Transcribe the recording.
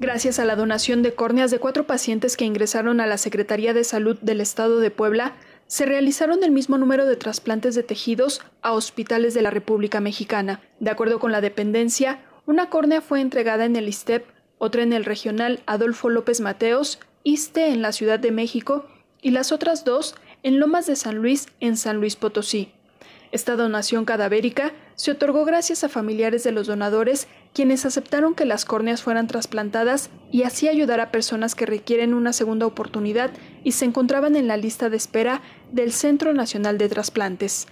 Gracias a la donación de córneas de cuatro pacientes que ingresaron a la Secretaría de Salud del Estado de Puebla, se realizaron el mismo número de trasplantes de tejidos a hospitales de la República Mexicana. De acuerdo con la dependencia, una córnea fue entregada en el ISTEP, otra en el regional Adolfo López Mateos, ISTE en la Ciudad de México y las otras dos en Lomas de San Luis, en San Luis Potosí. Esta donación cadavérica se otorgó gracias a familiares de los donadores quienes aceptaron que las córneas fueran trasplantadas y así ayudar a personas que requieren una segunda oportunidad y se encontraban en la lista de espera del Centro Nacional de Trasplantes.